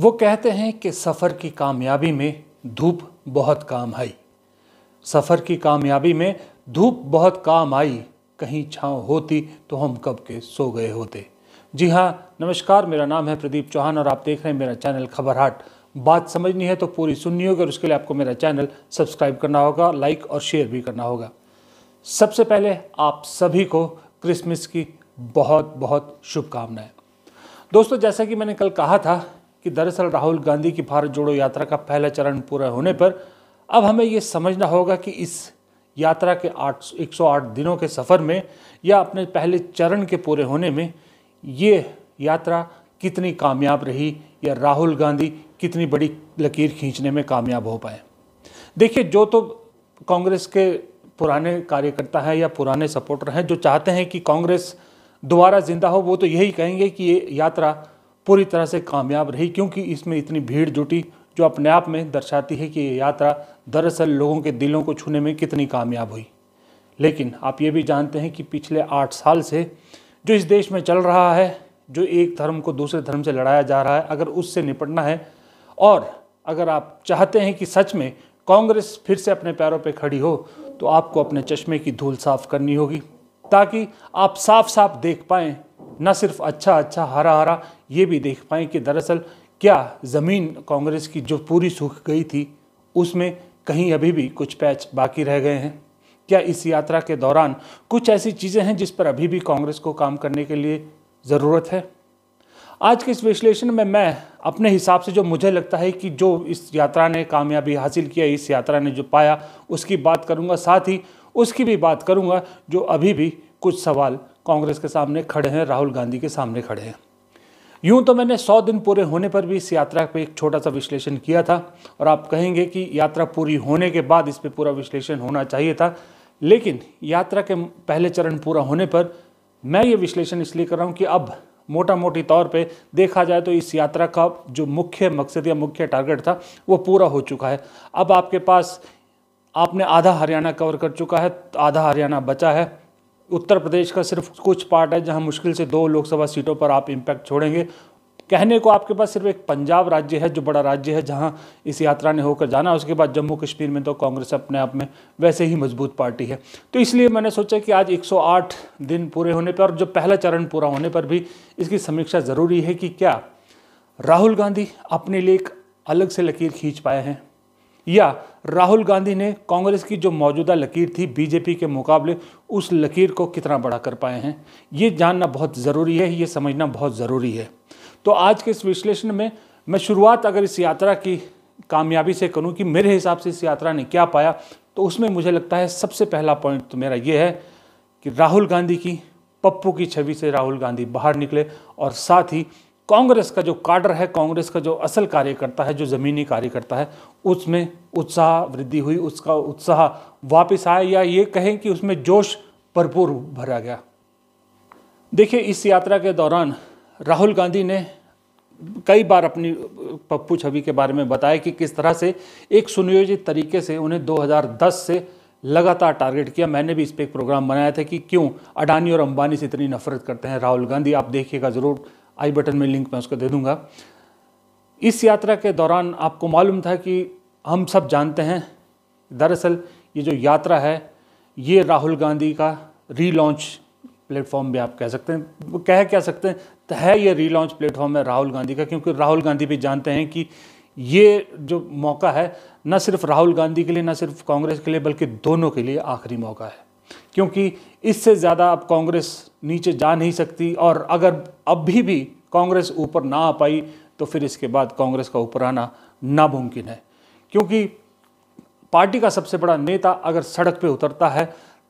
वो कहते हैं कि सफ़र की कामयाबी में धूप बहुत काम आई सफ़र की कामयाबी में धूप बहुत काम आई कहीं छाँव होती तो हम कब के सो गए होते जी हाँ नमस्कार मेरा नाम है प्रदीप चौहान और आप देख रहे हैं मेरा चैनल खबरहाट बात समझनी है तो पूरी सुननी होगी और उसके लिए आपको मेरा चैनल सब्सक्राइब करना होगा लाइक और शेयर भी करना होगा सबसे पहले आप सभी को क्रिसमस की बहुत बहुत शुभकामनाएं दोस्तों जैसा कि मैंने कल कहा था कि दरअसल राहुल गांधी की भारत जोड़ो यात्रा का पहला चरण पूरा होने पर अब हमें ये समझना होगा कि इस यात्रा के आठ 108 दिनों के सफ़र में या अपने पहले चरण के पूरे होने में ये यात्रा कितनी कामयाब रही या राहुल गांधी कितनी बड़ी लकीर खींचने में कामयाब हो पाए देखिए जो तो कांग्रेस के पुराने कार्यकर्ता हैं या पुराने सपोर्टर हैं जो चाहते हैं कि कांग्रेस दोबारा जिंदा हो वो तो यही कहेंगे कि ये यात्रा पूरी तरह से कामयाब रही क्योंकि इसमें इतनी भीड़ जुटी जो अपने आप में दर्शाती है कि ये यात्रा दरअसल लोगों के दिलों को छूने में कितनी कामयाब हुई लेकिन आप ये भी जानते हैं कि पिछले आठ साल से जो इस देश में चल रहा है जो एक धर्म को दूसरे धर्म से लड़ाया जा रहा है अगर उससे निपटना है और अगर आप चाहते हैं कि सच में कांग्रेस फिर से अपने पैरों पर खड़ी हो तो आपको अपने चश्मे की धूल साफ करनी होगी ताकि आप साफ साफ देख पाएँ न सिर्फ अच्छा अच्छा हरा हरा ये भी देख पाएँ कि दरअसल क्या ज़मीन कांग्रेस की जो पूरी सूख गई थी उसमें कहीं अभी भी कुछ पैच बाकी रह गए हैं क्या इस यात्रा के दौरान कुछ ऐसी चीज़ें हैं जिस पर अभी भी कांग्रेस को काम करने के लिए ज़रूरत है आज के इस विश्लेषण में मैं अपने हिसाब से जो मुझे लगता है कि जो इस यात्रा ने कामयाबी हासिल किया इस यात्रा ने जो पाया उसकी बात करूंगा साथ ही उसकी भी बात करूंगा जो अभी भी कुछ सवाल कांग्रेस के सामने खड़े हैं राहुल गांधी के सामने खड़े हैं यूं तो मैंने 100 दिन पूरे होने पर भी इस यात्रा पर एक छोटा सा विश्लेषण किया था और आप कहेंगे कि यात्रा पूरी होने के बाद इस पर पूरा विश्लेषण होना चाहिए था लेकिन यात्रा के पहले चरण पूरा होने पर मैं ये विश्लेषण इसलिए कर रहा हूँ कि अब मोटा मोटी तौर पे देखा जाए तो इस यात्रा का जो मुख्य मकसद या मुख्य टारगेट था वो पूरा हो चुका है अब आपके पास आपने आधा हरियाणा कवर कर चुका है आधा हरियाणा बचा है उत्तर प्रदेश का सिर्फ कुछ पार्ट है जहां मुश्किल से दो लोकसभा सीटों पर आप इम्पैक्ट छोड़ेंगे कहने को आपके पास सिर्फ एक पंजाब राज्य है जो बड़ा राज्य है जहां इस यात्रा ने होकर जाना उसके बाद जम्मू कश्मीर में तो कांग्रेस अपने आप में वैसे ही मजबूत पार्टी है तो इसलिए मैंने सोचा कि आज 108 दिन पूरे होने पर और जो पहला चरण पूरा होने पर भी इसकी समीक्षा ज़रूरी है कि क्या राहुल गांधी अपने लिए एक अलग से लकीर खींच पाए हैं या राहुल गांधी ने कांग्रेस की जो मौजूदा लकीर थी बीजेपी के मुकाबले उस लकीर को कितना बड़ा कर पाए हैं ये जानना बहुत ज़रूरी है ये समझना बहुत ज़रूरी है तो आज के इस विश्लेषण में मैं शुरुआत अगर इस यात्रा की कामयाबी से करूं कि मेरे हिसाब से इस यात्रा ने क्या पाया तो उसमें मुझे लगता है सबसे पहला पॉइंट तो मेरा ये है कि राहुल गांधी की पप्पू की छवि से राहुल गांधी बाहर निकले और साथ ही कांग्रेस का जो काडर है कांग्रेस का जो असल कार्यकर्ता है जो ज़मीनी कार्यकर्ता है उसमें उत्साह वृद्धि हुई उसका उत्साह वापस आया या ये कहें कि उसमें जोश भरपूर भरा गया देखिए इस यात्रा के दौरान राहुल गांधी ने कई बार अपनी पप्पू छवि के बारे में बताया कि किस तरह से एक सुनियोजित तरीके से उन्हें 2010 से लगातार टारगेट किया मैंने भी इस पर एक प्रोग्राम बनाया था कि क्यों अडानी और अंबानी से इतनी नफरत करते हैं राहुल गांधी आप देखिएगा ज़रूर आई बटन में लिंक मैं उसको दे दूंगा इस यात्रा के दौरान आपको मालूम था कि हम सब जानते हैं दरअसल ये जो यात्रा है ये राहुल गांधी का रीलॉन्च प्लेटफॉर्म भी आप कह सकते हैं कह क्या सकते हैं तो है ये रीलॉन्च प्लेटफॉर्म है राहुल गांधी का क्योंकि राहुल गांधी भी जानते हैं कि ये जो मौका है न सिर्फ राहुल गांधी के लिए न सिर्फ कांग्रेस के लिए बल्कि दोनों के लिए आखिरी मौका है क्योंकि इससे ज़्यादा अब कांग्रेस नीचे जा नहीं सकती और अगर अब भी भी कांग्रेस ऊपर ना आ पाई तो फिर इसके बाद कांग्रेस का ऊपर आना नामुमकिन है क्योंकि पार्टी का सबसे बड़ा नेता अगर सड़क पे उतरता है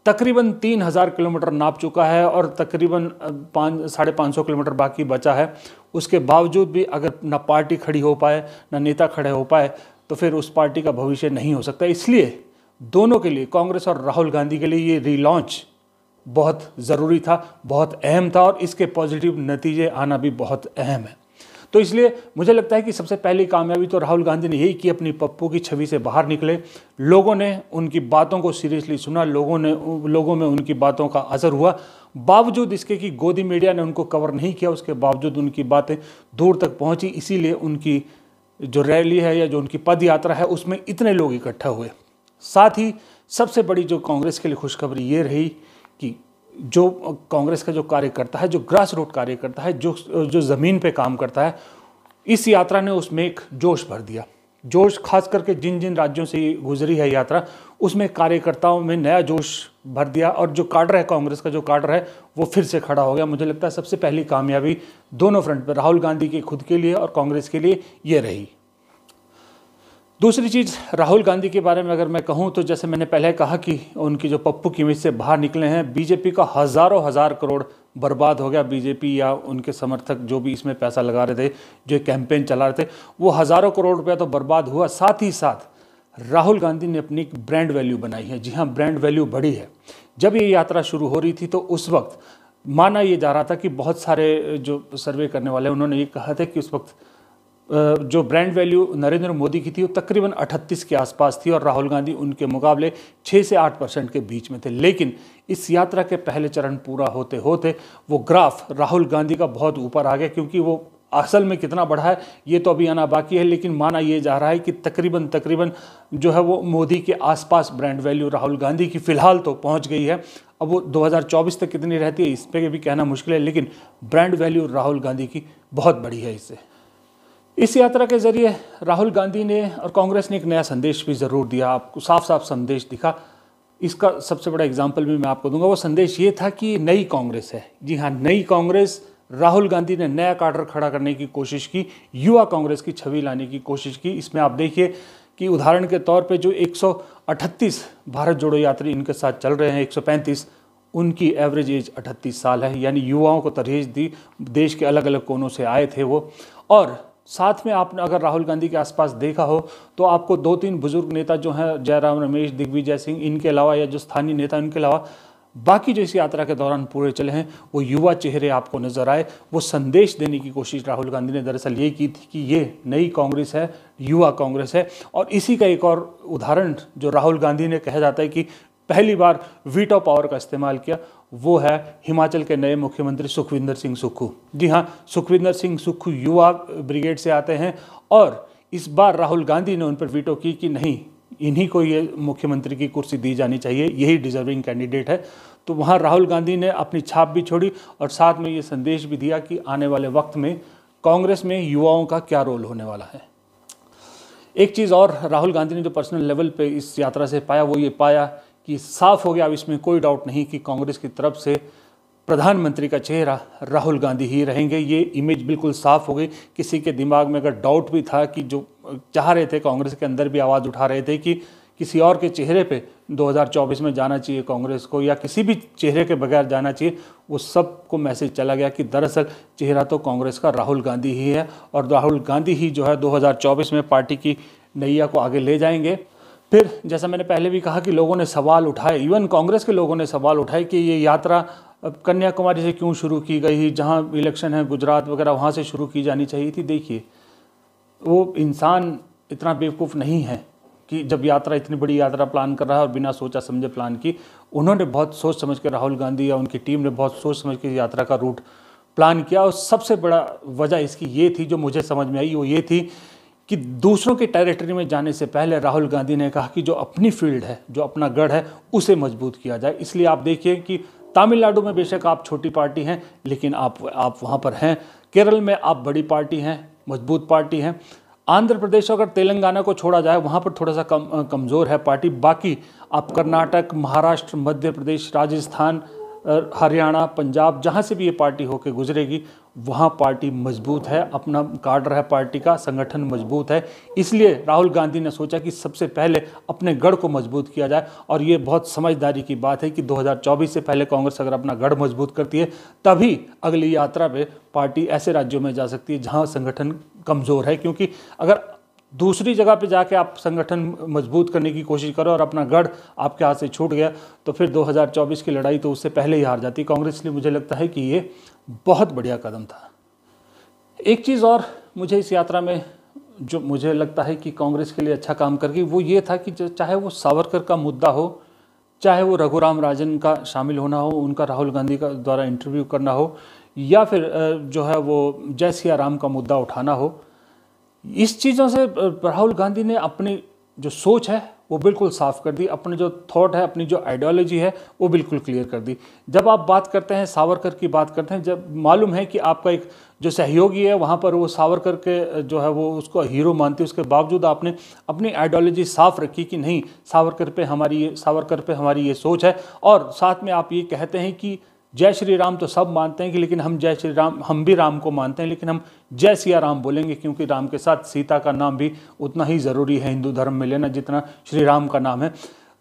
तकरीबन तीन हज़ार किलोमीटर नाप चुका है और तकरीबन पाँच साढ़े पाँच सौ किलोमीटर बाकी बचा है उसके बावजूद भी अगर ना पार्टी खड़ी हो पाए ना नेता खड़े हो पाए तो फिर उस पार्टी का भविष्य नहीं हो सकता इसलिए दोनों के लिए कांग्रेस और राहुल गांधी के लिए ये रीलॉन्च बहुत ज़रूरी था बहुत अहम था और इसके पॉजिटिव नतीजे आना भी बहुत अहम है तो इसलिए मुझे लगता है कि सबसे पहली कामयाबी तो राहुल गांधी ने यही की अपनी पप्पू की छवि से बाहर निकले लोगों ने उनकी बातों को सीरियसली सुना लोगों ने लोगों में उनकी बातों का असर हुआ बावजूद इसके कि गोदी मीडिया ने उनको कवर नहीं किया उसके बावजूद उनकी बातें दूर तक पहुंची इसीलिए उनकी जो रैली है या जो उनकी पद यात्रा है उसमें इतने लोग इकट्ठा हुए साथ ही सबसे बड़ी जो कांग्रेस के लिए खुशखबरी ये रही कि जो कांग्रेस का जो कार्यकर्ता है जो ग्रास रूट कार्यकर्ता है जो जो ज़मीन पे काम करता है इस यात्रा ने उसमें एक जोश भर दिया जोश खास करके जिन जिन राज्यों से गुजरी है यात्रा उसमें कार्यकर्ताओं में नया जोश भर दिया और जो काडर है कांग्रेस का जो काडर है वो फिर से खड़ा हो गया मुझे लगता है सबसे पहली कामयाबी दोनों फ्रंट पर राहुल गांधी के खुद के लिए और कांग्रेस के लिए ये रही दूसरी चीज़ राहुल गांधी के बारे में अगर मैं कहूं तो जैसे मैंने पहले कहा कि उनकी जो पप्पू की से बाहर निकले हैं बीजेपी का हज़ारों हज़ार करोड़ बर्बाद हो गया बीजेपी या उनके समर्थक जो भी इसमें पैसा लगा रहे थे जो कैंपेन चला रहे थे वो हज़ारों करोड़ रुपया तो बर्बाद हुआ साथ ही साथ राहुल गांधी ने अपनी ब्रांड वैल्यू बनाई है जी हाँ ब्रांड वैल्यू बढ़ी है जब ये यात्रा शुरू हो रही थी तो उस वक्त माना ये जा रहा था कि बहुत सारे जो सर्वे करने वाले उन्होंने ये कहा था कि उस वक्त जो ब्रांड वैल्यू नरेंद्र मोदी की थी वो तकरीबन 38 के आसपास थी और राहुल गांधी उनके मुकाबले 6 से 8 परसेंट के बीच में थे लेकिन इस यात्रा के पहले चरण पूरा होते होते वो ग्राफ राहुल गांधी का बहुत ऊपर आ गया क्योंकि वो असल में कितना बढ़ा है ये तो अभी आना बाकी है लेकिन माना ये जा रहा है कि तकरीबन तकरीबन जो है वो मोदी के आसपास ब्रांड वैल्यू राहुल गांधी की फ़िलहाल तो पहुंच गई है अब वो 2024 तक कितनी रहती है इस पर भी कहना मुश्किल है लेकिन ब्रांड वैल्यू राहुल गांधी की बहुत बड़ी है इससे इस यात्रा के जरिए राहुल गांधी ने और कांग्रेस ने एक नया संदेश भी ज़रूर दिया आपको साफ साफ संदेश दिखा इसका सबसे बड़ा एग्जाम्पल भी मैं आपको दूंगा वो संदेश ये था कि नई कांग्रेस है जी हाँ नई कांग्रेस राहुल गांधी ने नया कार्डर खड़ा करने की कोशिश की युवा कांग्रेस की छवि लाने की कोशिश की इसमें आप देखिए कि उदाहरण के तौर पे जो 138 भारत जोड़ो यात्री इनके साथ चल रहे हैं 135 उनकी एवरेज एज 38 साल है यानी युवाओं को तरहीज दी देश के अलग अलग कोनों से आए थे वो और साथ में आपने अगर राहुल गांधी के आसपास देखा हो तो आपको दो तीन बुजुर्ग नेता जो हैं जयराम रमेश दिग्विजय सिंह इनके अलावा या जो स्थानीय नेता इनके अलावा बाकी जो इस यात्रा के दौरान पूरे चले हैं वो युवा चेहरे आपको नजर आए वो संदेश देने की कोशिश राहुल गांधी ने दरअसल ये की थी कि ये नई कांग्रेस है युवा कांग्रेस है और इसी का एक और उदाहरण जो राहुल गांधी ने कहा जाता है कि पहली बार वीटो पावर का इस्तेमाल किया वो है हिमाचल के नए मुख्यमंत्री सुखविंदर सिंह सुक्खू जी हाँ सुखविंदर सिंह सुक्खू युवा ब्रिगेड से आते हैं और इस बार राहुल गांधी ने उन पर वीटो की कि नहीं इन्हीं को ये मुख्यमंत्री की कुर्सी दी जानी चाहिए यही डिजर्विंग कैंडिडेट है तो वहाँ राहुल गांधी ने अपनी छाप भी छोड़ी और साथ में ये संदेश भी दिया कि आने वाले वक्त में कांग्रेस में युवाओं का क्या रोल होने वाला है एक चीज़ और राहुल गांधी ने जो पर्सनल लेवल पे इस यात्रा से पाया वो ये पाया कि साफ हो गया अब इसमें कोई डाउट नहीं कि कांग्रेस की तरफ से प्रधानमंत्री का चेहरा राहुल गांधी ही रहेंगे ये इमेज बिल्कुल साफ हो गई किसी के दिमाग में अगर डाउट भी था कि जो चाह रहे थे कांग्रेस के अंदर भी आवाज़ उठा रहे थे कि किसी और के चेहरे पे 2024 में जाना चाहिए कांग्रेस को या किसी भी चेहरे के बगैर जाना चाहिए वो सबको मैसेज चला गया कि दरअसल चेहरा तो कांग्रेस का राहुल गांधी ही है और राहुल गांधी ही जो है 2024 में पार्टी की नैया को आगे ले जाएंगे फिर जैसा मैंने पहले भी कहा कि लोगों ने सवाल उठाए इवन कांग्रेस के लोगों ने सवाल उठाए कि ये यात्रा कन्याकुमारी से क्यों शुरू की गई जहाँ इलेक्शन है गुजरात वगैरह वहाँ से शुरू की जानी चाहिए थी देखिए वो इंसान इतना बेवकूफ़ नहीं है कि जब यात्रा इतनी बड़ी यात्रा प्लान कर रहा है और बिना सोचा समझे प्लान की उन्होंने बहुत सोच समझ के राहुल गांधी या उनकी टीम ने बहुत सोच समझ के यात्रा का रूट प्लान किया और सबसे बड़ा वजह इसकी ये थी जो मुझे समझ में आई वो ये थी कि दूसरों के टेरिटरी में जाने से पहले राहुल गांधी ने कहा कि जो अपनी फील्ड है जो अपना गढ़ है उसे मजबूत किया जाए इसलिए आप देखिए कि तमिलनाडु में बेशक आप छोटी पार्टी हैं लेकिन आप आप वहाँ पर हैं केरल में आप बड़ी पार्टी हैं मजबूत पार्टी हैं आंध्र प्रदेश अगर तेलंगाना को छोड़ा जाए वहाँ पर थोड़ा सा कम कमज़ोर है पार्टी बाकी आप कर्नाटक महाराष्ट्र मध्य प्रदेश राजस्थान हरियाणा पंजाब जहाँ से भी ये पार्टी होकर गुजरेगी वहाँ पार्टी मजबूत है अपना रहा है पार्टी का संगठन मजबूत है इसलिए राहुल गांधी ने सोचा कि सबसे पहले अपने गढ़ को मजबूत किया जाए और ये बहुत समझदारी की बात है कि 2024 से पहले कांग्रेस अगर अपना गढ़ मजबूत करती है तभी अगली यात्रा पे पार्टी ऐसे राज्यों में जा सकती है जहाँ संगठन कमज़ोर है क्योंकि अगर दूसरी जगह पे जाके आप संगठन मजबूत करने की कोशिश करो और अपना गढ़ आपके हाथ से छूट गया तो फिर 2024 की लड़ाई तो उससे पहले ही हार जाती कांग्रेस लिए मुझे लगता है कि ये बहुत बढ़िया कदम था एक चीज़ और मुझे इस यात्रा में जो मुझे लगता है कि कांग्रेस के लिए अच्छा काम कर गई वो ये था कि चाहे वो सावरकर का मुद्दा हो चाहे वो रघुराम राजन का शामिल होना हो उनका राहुल गांधी का द्वारा इंटरव्यू करना हो या फिर जो है वो जय सिया राम का मुद्दा उठाना हो इस चीज़ों से राहुल गांधी ने अपनी जो सोच है वो बिल्कुल साफ कर दी अपने जो थॉट है अपनी जो आइडियोलॉजी है वो बिल्कुल क्लियर कर दी जब आप बात करते हैं सावरकर की बात करते हैं जब मालूम है कि आपका एक जो सहयोगी है वहाँ पर वो सावरकर के जो है वो उसको हीरो मानते उसके बावजूद आपने अपनी आइडियोलॉजी साफ रखी कि नहीं सावरकर पे हमारी ये सावरकर पे हमारी ये सोच है और साथ में आप ये कहते हैं कि जय श्री राम तो सब मानते हैं कि लेकिन हम जय श्री राम हम भी राम को मानते हैं लेकिन हम जय सिया राम बोलेंगे क्योंकि राम के साथ सीता का नाम भी उतना ही ज़रूरी है हिंदू धर्म में लेना जितना श्री राम का नाम है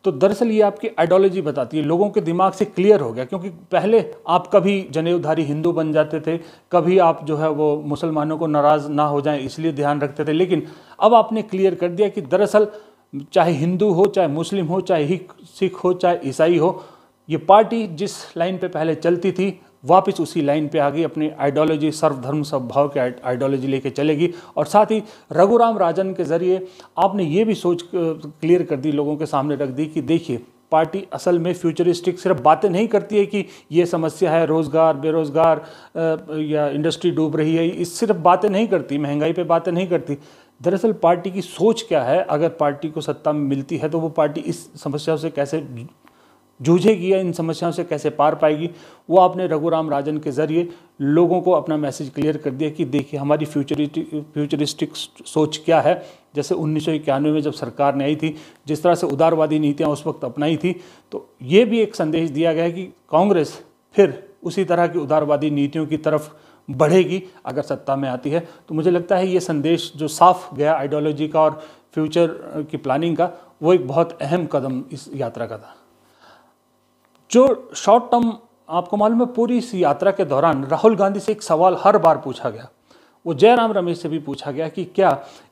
तो दरअसल ये आपकी आइडियोलॉजी बताती है लोगों के दिमाग से क्लियर हो गया क्योंकि पहले आप कभी जनेऊधारी हिंदू बन जाते थे कभी आप जो है वो मुसलमानों को नाराज़ ना हो जाएं इसलिए ध्यान रखते थे लेकिन अब आपने क्लियर कर दिया कि दरअसल चाहे हिंदू हो चाहे मुस्लिम हो चाहे सिख हो चाहे ईसाई हो ये पार्टी जिस लाइन पे पहले चलती थी वापस उसी लाइन पे आ गई अपनी आइडियोलॉजी सर्वधर्म सद्भाव के आइडियोलॉजी लेके चलेगी और साथ ही रघुराम राजन के ज़रिए आपने ये भी सोच क्लियर कर दी लोगों के सामने रख दी कि देखिए पार्टी असल में फ्यूचरिस्टिक सिर्फ बातें नहीं करती है कि ये समस्या है रोज़गार बेरोज़गार या इंडस्ट्री डूब रही है इस सिर्फ बातें नहीं करती महंगाई पे बातें नहीं करती दरअसल पार्टी की सोच क्या है अगर पार्टी को सत्ता में मिलती है तो वो पार्टी इस समस्या से कैसे जूझेगी या इन समस्याओं से कैसे पार पाएगी वो आपने रघुराम राजन के ज़रिए लोगों को अपना मैसेज क्लियर कर दिया कि देखिए हमारी फ्यूचरिस्टिक फ्यूचरिस्टिक सोच क्या है जैसे उन्नीस में जब सरकार ने आई थी जिस तरह से उदारवादी नीतियाँ उस वक्त अपनाई थी तो ये भी एक संदेश दिया गया कि कांग्रेस फिर उसी तरह की उदारवादी नीतियों की तरफ बढ़ेगी अगर सत्ता में आती है तो मुझे लगता है ये संदेश जो साफ गया आइडियोलॉजी का और फ्यूचर की प्लानिंग का वो एक बहुत अहम कदम इस यात्रा का था जो शॉर्ट टर्म आपको मालूम है पूरी इस यात्रा के दौरान राहुल गांधी से एक सवाल हर बार पूछा गया वो जयराम रमेश से भी पूछा गया कि क्या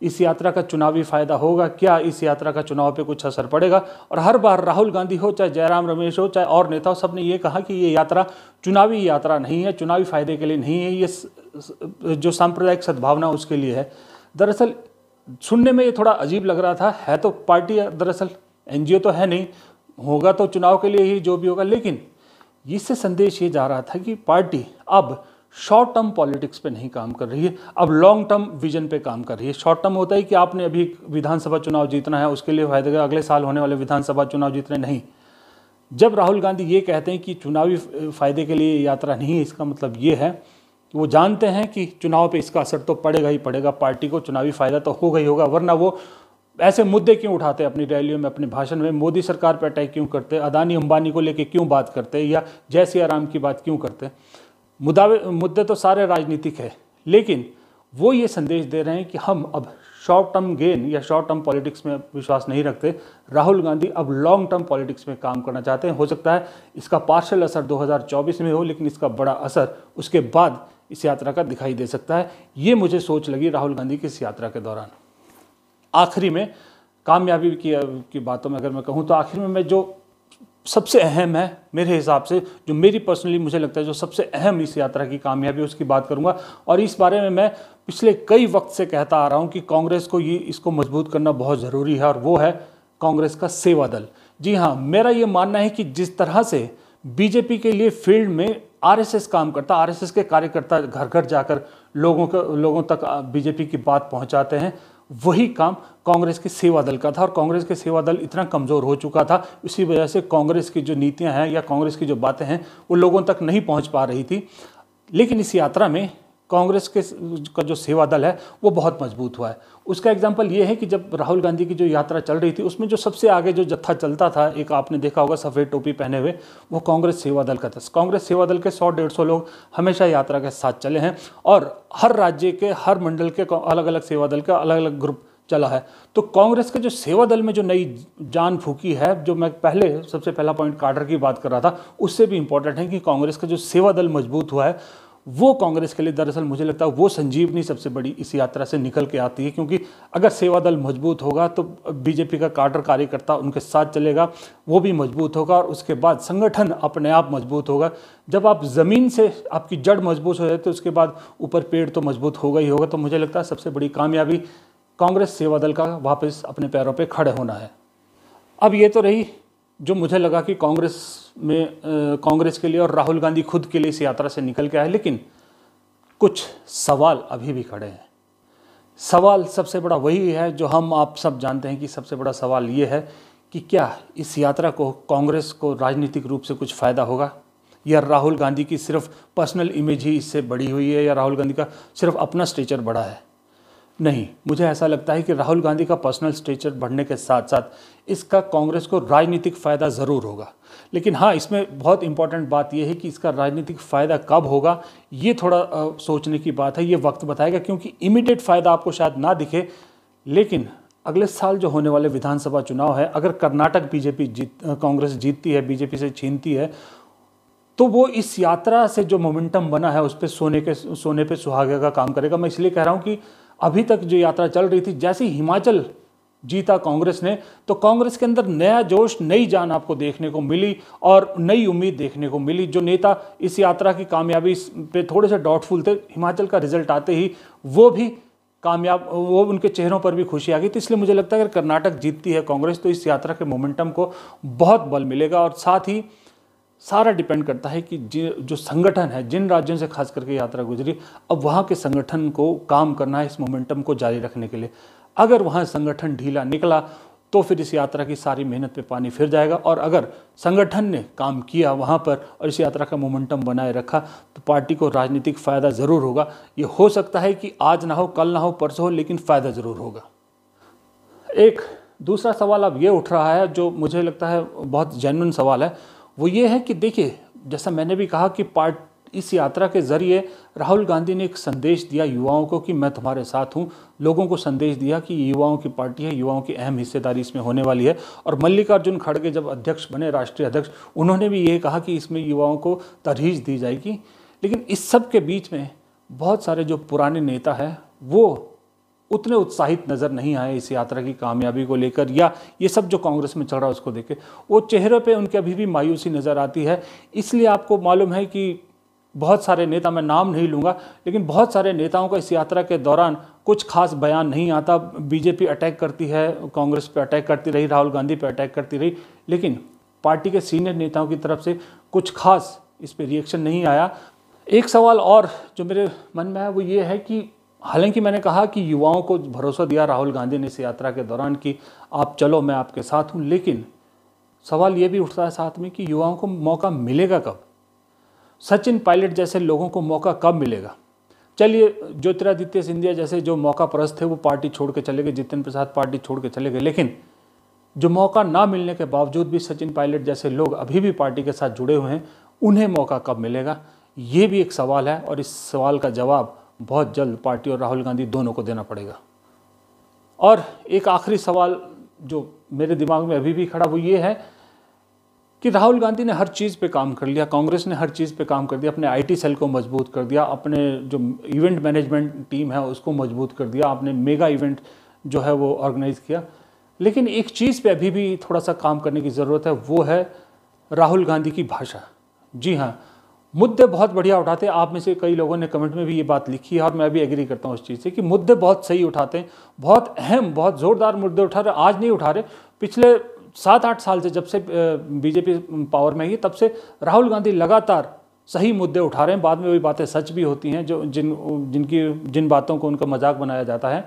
इस यात्रा का चुनावी फायदा होगा क्या इस यात्रा का चुनाव पे कुछ असर पड़ेगा और हर बार राहुल गांधी हो चाहे जयराम रमेश हो चाहे और नेता हो सब ने ये कहा कि ये यात्रा चुनावी यात्रा नहीं है चुनावी फायदे के लिए नहीं है ये जो सांप्रदायिक सद्भावना उसके लिए है दरअसल सुनने में ये थोड़ा अजीब लग रहा था है तो पार्टी दरअसल एनजीओ तो है नहीं होगा तो चुनाव के लिए ही जो भी होगा लेकिन इससे संदेश ये जा रहा था कि पार्टी अब शॉर्ट टर्म पॉलिटिक्स पे नहीं काम कर रही है अब लॉन्ग टर्म विजन पे काम कर रही है शॉर्ट टर्म होता है कि आपने अभी विधानसभा चुनाव जीतना है उसके लिए फायदे अगले साल होने वाले विधानसभा चुनाव जीतने नहीं जब राहुल गांधी ये कहते हैं कि चुनावी फायदे के लिए यात्रा नहीं है इसका मतलब ये है वो जानते हैं कि चुनाव पे इसका असर तो पड़ेगा ही पड़ेगा पार्टी को चुनावी फायदा तो होगा ही होगा वरना वो ऐसे मुद्दे क्यों उठाते अपनी रैलियों में अपने भाषण में मोदी सरकार पर अटैक क्यों करते अदानी अंबानी को लेकर क्यों बात करते या जय सिया राम की बात क्यों करते मुदावे मुद्दे तो सारे राजनीतिक है लेकिन वो ये संदेश दे रहे हैं कि हम अब शॉर्ट टर्म गेन या शॉर्ट टर्म पॉलिटिक्स में विश्वास नहीं रखते राहुल गांधी अब लॉन्ग टर्म पॉलिटिक्स में काम करना चाहते हैं हो सकता है इसका पार्शल असर 2024 में हो लेकिन इसका बड़ा असर उसके बाद इस यात्रा का दिखाई दे सकता है ये मुझे सोच लगी राहुल गांधी की इस यात्रा के दौरान आखिरी में कामयाबी की की बातों में अगर मैं कहूँ तो आखिर में मैं जो सबसे अहम है मेरे हिसाब से जो मेरी पर्सनली मुझे लगता है जो सबसे अहम इस यात्रा की कामयाबी उसकी बात करूंगा और इस बारे में मैं पिछले कई वक्त से कहता आ रहा हूं कि कांग्रेस को ये इसको मजबूत करना बहुत ज़रूरी है और वो है कांग्रेस का सेवा दल जी हाँ मेरा ये मानना है कि जिस तरह से बीजेपी के लिए फील्ड में आर काम करता आर के कार्यकर्ता घर घर जाकर लोगों का लोगों तक बीजेपी की बात पहुँचाते हैं वही काम कांग्रेस के सेवा दल का था और कांग्रेस के सेवा दल इतना कमज़ोर हो चुका था इसी वजह से कांग्रेस की जो नीतियां हैं या कांग्रेस की जो बातें हैं वो लोगों तक नहीं पहुंच पा रही थी लेकिन इस यात्रा में कांग्रेस के का जो सेवा दल है वो बहुत मजबूत हुआ है उसका एग्जाम्पल ये है कि जब राहुल गांधी की जो यात्रा चल रही थी उसमें जो सबसे आगे जो जत्था चलता था एक आपने देखा होगा सफ़ेद टोपी पहने हुए वो कांग्रेस सेवा दल का था कांग्रेस सेवा दल के सौ डेढ़ सौ लोग हमेशा यात्रा के साथ चले हैं और हर राज्य के हर मंडल के अलग अलग सेवा दल का अलग अलग ग्रुप चला है तो कांग्रेस के जो सेवा दल में जो नई जान फूकी है जो मैं पहले सबसे पहला पॉइंट कार्डर की बात कर रहा था उससे भी इम्पोर्टेंट है कि कांग्रेस का जो सेवा दल मजबूत हुआ है वो कांग्रेस के लिए दरअसल मुझे लगता है वो संजीवनी सबसे बड़ी इस यात्रा से निकल के आती है क्योंकि अगर सेवा दल मजबूत होगा तो बीजेपी का कार्डर कार्यकर्ता उनके साथ चलेगा वो भी मजबूत होगा और उसके बाद संगठन अपने आप मजबूत होगा जब आप ज़मीन से आपकी जड़ मजबूत हो जाए तो उसके बाद ऊपर पेड़ तो मजबूत होगा ही होगा तो मुझे लगता है सबसे बड़ी कामयाबी कांग्रेस सेवा दल का वापस अपने पैरों पर खड़े होना है अब ये तो रही जो मुझे लगा कि कांग्रेस में कांग्रेस के लिए और राहुल गांधी खुद के लिए इस यात्रा से निकल के आए लेकिन कुछ सवाल अभी भी खड़े हैं सवाल सबसे बड़ा वही है जो हम आप सब जानते हैं कि सबसे बड़ा सवाल ये है कि क्या इस यात्रा को कांग्रेस को राजनीतिक रूप से कुछ फ़ायदा होगा या राहुल गांधी की सिर्फ पर्सनल इमेज ही इससे बड़ी हुई है या राहुल गांधी का सिर्फ अपना स्टेचर बड़ा है नहीं मुझे ऐसा लगता है कि राहुल गांधी का पर्सनल स्टेचर बढ़ने के साथ साथ इसका कांग्रेस को राजनीतिक फ़ायदा ज़रूर होगा लेकिन हाँ इसमें बहुत इंपॉर्टेंट बात यह है कि इसका राजनीतिक फ़ायदा कब होगा ये थोड़ा आ, सोचने की बात है ये वक्त बताएगा क्योंकि इमीडिएट फ़ायदा आपको शायद ना दिखे लेकिन अगले साल जो होने वाले विधानसभा चुनाव है अगर कर्नाटक बीजेपी जीत कांग्रेस जीतती है बीजेपी से छीनती है तो वो इस यात्रा से जो मोमेंटम बना है उस पर सोने के सोने पे सुहागे का काम करेगा मैं इसलिए कह रहा हूँ कि अभी तक जो यात्रा चल रही थी जैसे हिमाचल जीता कांग्रेस ने तो कांग्रेस के अंदर नया जोश नई जान आपको देखने को मिली और नई उम्मीद देखने को मिली जो नेता इस यात्रा की कामयाबी पे थोड़े से डाउटफुल थे हिमाचल का रिजल्ट आते ही वो भी कामयाब वो उनके चेहरों पर भी खुशी आ गई तो इसलिए मुझे लगता है अगर कर्नाटक जीतती है कांग्रेस तो इस यात्रा के मोमेंटम को बहुत बल मिलेगा और साथ ही सारा डिपेंड करता है कि जो संगठन है जिन राज्यों से खास करके यात्रा गुजरी अब वहाँ के संगठन को काम करना है इस मोमेंटम को जारी रखने के लिए अगर वहाँ संगठन ढीला निकला तो फिर इस यात्रा की सारी मेहनत पे पानी फिर जाएगा और अगर संगठन ने काम किया वहाँ पर और इस यात्रा का मोमेंटम बनाए रखा तो पार्टी को राजनीतिक फ़ायदा ज़रूर होगा ये हो सकता है कि आज ना हो कल ना हो परसों हो लेकिन फ़ायदा ज़रूर होगा एक दूसरा सवाल अब ये उठ रहा है जो मुझे लगता है बहुत जेनवन सवाल है वो ये है कि देखिए जैसा मैंने भी कहा कि पार्ट इस यात्रा के ज़रिए राहुल गांधी ने एक संदेश दिया युवाओं को कि मैं तुम्हारे साथ हूँ लोगों को संदेश दिया कि युवाओं की पार्टी है युवाओं की अहम हिस्सेदारी इसमें होने वाली है और मल्लिकार्जुन खड़गे जब अध्यक्ष बने राष्ट्रीय अध्यक्ष उन्होंने भी ये कहा कि इसमें युवाओं को तरहीज दी जाएगी लेकिन इस सब के बीच में बहुत सारे जो पुराने नेता हैं वो उतने उत्साहित नज़र नहीं आए इस यात्रा की कामयाबी को लेकर या ये सब जो कांग्रेस में चल रहा है उसको देखे वो चेहरे पे उनके अभी भी मायूसी नज़र आती है इसलिए आपको मालूम है कि बहुत सारे नेता मैं नाम नहीं लूँगा लेकिन बहुत सारे नेताओं का इस यात्रा के दौरान कुछ खास बयान नहीं आता बीजेपी अटैक करती है कांग्रेस पर अटैक करती रही राहुल गांधी पर अटैक करती रही लेकिन पार्टी के सीनियर नेताओं की तरफ से कुछ खास इस पर रिएक्शन नहीं आया एक सवाल और जो मेरे मन में है वो ये है कि हालांकि मैंने कहा कि युवाओं को भरोसा दिया राहुल गांधी ने इस यात्रा के दौरान कि आप चलो मैं आपके साथ हूँ लेकिन सवाल ये भी उठता है साथ में कि युवाओं को मौका मिलेगा कब सचिन पायलट जैसे लोगों को मौका कब मिलेगा चलिए ज्योतिरादित्य सिंधिया जैसे जो मौका परस्त थे वो पार्टी छोड़ के चले गए जितिन प्रसाद पार्टी छोड़ के चले गए लेकिन जो मौका ना मिलने के बावजूद भी सचिन पायलट जैसे लोग अभी भी पार्टी के साथ जुड़े हुए हैं उन्हें मौका कब मिलेगा ये भी एक सवाल है और इस सवाल का जवाब बहुत जल्द पार्टी और राहुल गांधी दोनों को देना पड़ेगा और एक आखिरी सवाल जो मेरे दिमाग में अभी भी खड़ा वो ये है कि राहुल गांधी ने हर चीज़ पे काम कर लिया कांग्रेस ने हर चीज़ पे काम कर दिया अपने आईटी सेल को मजबूत कर दिया अपने जो इवेंट मैनेजमेंट टीम है उसको मजबूत कर दिया आपने मेगा इवेंट जो है वो ऑर्गेनाइज किया लेकिन एक चीज़ पे अभी भी थोड़ा सा काम करने की ज़रूरत है वो है राहुल गांधी की भाषा जी हाँ मुद्दे बहुत बढ़िया उठाते हैं आप में से कई लोगों ने कमेंट में भी ये बात लिखी है और मैं भी एग्री करता हूँ उस चीज़ से कि मुद्दे बहुत सही उठाते हैं बहुत अहम बहुत ज़ोरदार मुद्दे उठा रहे आज नहीं उठा रहे पिछले सात आठ साल से जब से बीजेपी पावर में आई तब से राहुल गांधी लगातार सही मुद्दे उठा रहे हैं बाद में वही बातें सच भी होती हैं जो जिन जिनकी जिन बातों को उनका मजाक बनाया जाता है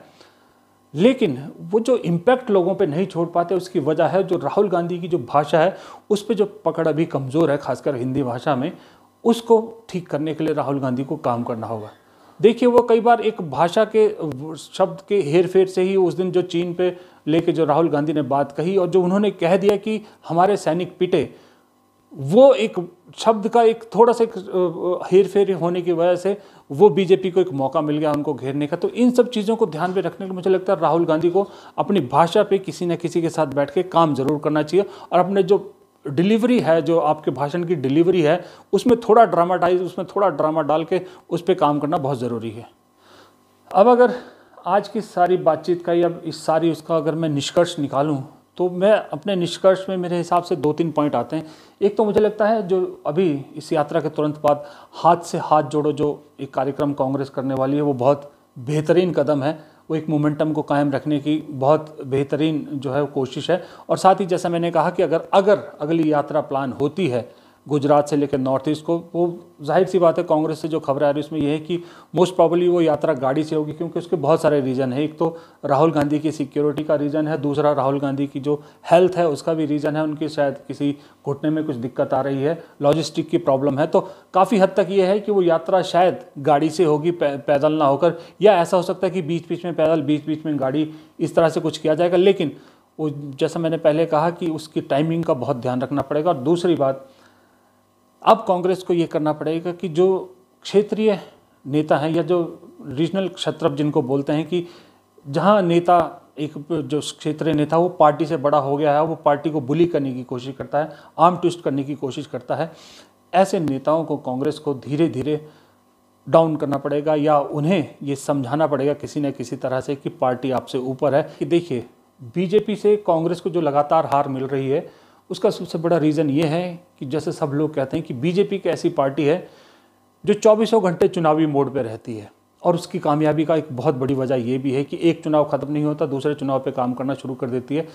लेकिन वो जो इम्पैक्ट लोगों पे नहीं छोड़ पाते उसकी वजह है जो राहुल गांधी की जो भाषा है उस पर जो पकड़ अभी कमज़ोर है खासकर हिंदी भाषा में उसको ठीक करने के लिए राहुल गांधी को काम करना होगा देखिए वो कई बार एक भाषा के शब्द के हेर फेर से ही उस दिन जो चीन पे लेके जो राहुल गांधी ने बात कही और जो उन्होंने कह दिया कि हमारे सैनिक पिटे वो एक शब्द का एक थोड़ा सा हेर फेर होने की वजह से वो बीजेपी को एक मौका मिल गया उनको घेरने का तो इन सब चीज़ों को ध्यान में रखने के मुझे लगता है राहुल गांधी को अपनी भाषा पे किसी न किसी के साथ बैठ के काम जरूर करना चाहिए और अपने जो डिलीवरी है जो आपके भाषण की डिलीवरी है उसमें थोड़ा ड्रामाटाइज उसमें थोड़ा ड्रामा डाल के उस पर काम करना बहुत ज़रूरी है अब अगर आज की सारी बातचीत का या इस सारी उसका अगर मैं निष्कर्ष निकालूं तो मैं अपने निष्कर्ष में मेरे हिसाब से दो तीन पॉइंट आते हैं एक तो मुझे लगता है जो अभी इस यात्रा के तुरंत बाद हाथ से हाथ जोड़ो जो एक कार्यक्रम कांग्रेस करने वाली है वो बहुत बेहतरीन कदम है वो एक मोमेंटम को कायम रखने की बहुत बेहतरीन जो है कोशिश है और साथ ही जैसा मैंने कहा कि अगर अगर अगली यात्रा प्लान होती है गुजरात से लेकर नॉर्थ ईस्ट को वो जाहिर सी बात है कांग्रेस से जो खबर आ रही है उसमें यह है कि मोस्ट प्रॉबली वो यात्रा गाड़ी से होगी क्योंकि उसके बहुत सारे रीज़न है एक तो राहुल गांधी की सिक्योरिटी का रीज़न है दूसरा राहुल गांधी की जो हेल्थ है उसका भी रीज़न है उनकी शायद किसी घुटने में कुछ दिक्कत आ रही है लॉजिस्टिक की प्रॉब्लम है तो काफ़ी हद तक ये है कि वो यात्रा शायद गाड़ी से होगी पैदल ना होकर या ऐसा हो सकता है कि बीच बीच में पैदल बीच बीच में गाड़ी इस तरह से कुछ किया जाएगा लेकिन वो जैसा मैंने पहले कहा कि उसकी टाइमिंग का बहुत ध्यान रखना पड़ेगा और दूसरी बात अब कांग्रेस को ये करना पड़ेगा कि जो क्षेत्रीय नेता हैं या जो रीजनल क्षेत्र जिनको बोलते हैं कि जहाँ नेता एक जो क्षेत्रीय नेता वो पार्टी से बड़ा हो गया है वो पार्टी को बुली करने की कोशिश करता है आर्म ट्विस्ट करने की कोशिश करता है ऐसे नेताओं को कांग्रेस को धीरे धीरे डाउन करना पड़ेगा या उन्हें ये समझाना पड़ेगा किसी न किसी तरह से कि पार्टी आपसे ऊपर है कि देखिए बीजेपी से कांग्रेस को जो लगातार हार मिल रही है उसका सबसे बड़ा रीज़न ये है कि जैसे सब लोग कहते हैं कि बीजेपी की ऐसी पार्टी है जो चौबीसों घंटे चुनावी मोड पर रहती है और उसकी कामयाबी का एक बहुत बड़ी वजह यह भी है कि एक चुनाव ख़त्म नहीं होता दूसरे चुनाव पर काम करना शुरू कर देती है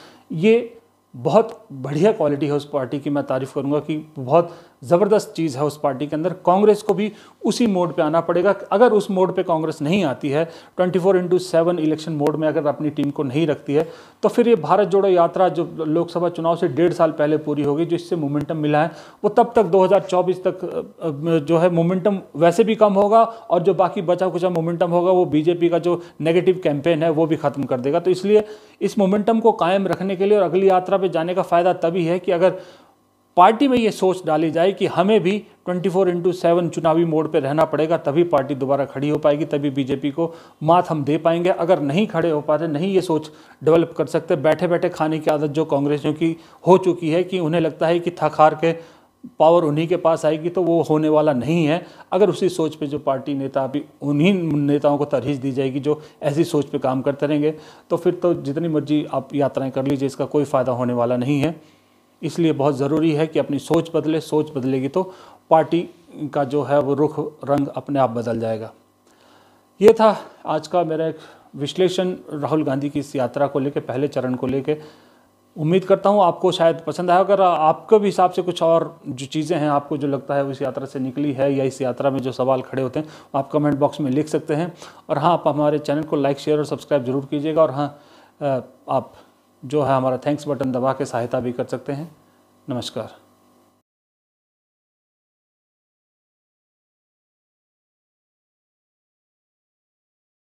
ये बहुत बढ़िया क्वालिटी है उस पार्टी की मैं तारीफ़ करूँगा कि बहुत ज़बरदस्त चीज़ है उस पार्टी के अंदर कांग्रेस को भी उसी मोड पे आना पड़ेगा अगर उस मोड पे कांग्रेस नहीं आती है 24 four into seven election mode में अगर अपनी टीम को नहीं रखती है तो फिर ये भारत जोड़ो यात्रा जो लोकसभा चुनाव से डेढ़ साल पहले पूरी होगी जो इससे मोमेंटम मिला है वो तब तक 2024 तक जो है मोमेंटम वैसे भी कम होगा और जो बाकी बचा कुचा मोमेंटम होगा वो बीजेपी का जो नेगेटिव कैंपेन है वो भी ख़त्म कर देगा तो इसलिए इस मोमेंटम को कायम रखने के लिए और अगली यात्रा पर जाने का फ़ायदा तभी है कि अगर पार्टी में ये सोच डाली जाए कि हमें भी 24 फोर इंटू सेवन चुनावी मोड पे रहना पड़ेगा तभी पार्टी दोबारा खड़ी हो पाएगी तभी बीजेपी को मात हम दे पाएंगे अगर नहीं खड़े हो पाते नहीं ये सोच डेवलप कर सकते बैठे बैठे खाने की आदत जो कांग्रेसियों की हो चुकी है कि उन्हें लगता है कि थक हार के पावर उन्हीं के पास आएगी तो वो होने वाला नहीं है अगर उसी सोच पे जो पार्टी नेता अभी उन्हीं नेताओं को तरहीज दी जाएगी जो ऐसी सोच पे काम करते रहेंगे तो फिर तो जितनी मर्जी आप यात्राएं कर लीजिए इसका कोई फ़ायदा होने वाला नहीं है इसलिए बहुत ज़रूरी है कि अपनी सोच बदले सोच बदलेगी तो पार्टी का जो है वो रुख रंग अपने आप बदल जाएगा ये था आज का मेरा एक विश्लेषण राहुल गांधी की इस यात्रा को लेकर पहले चरण को लेकर उम्मीद करता हूँ आपको शायद पसंद आया अगर आपके भी हिसाब से कुछ और जो चीज़ें हैं आपको जो लगता है वो इस यात्रा से निकली है या इस यात्रा में जो सवाल खड़े होते हैं आप कमेंट बॉक्स में लिख सकते हैं और हाँ आप हमारे चैनल को लाइक शेयर और सब्सक्राइब जरूर कीजिएगा और हाँ आप जो है हमारा थैंक्स बटन दबा के सहायता भी कर सकते हैं नमस्कार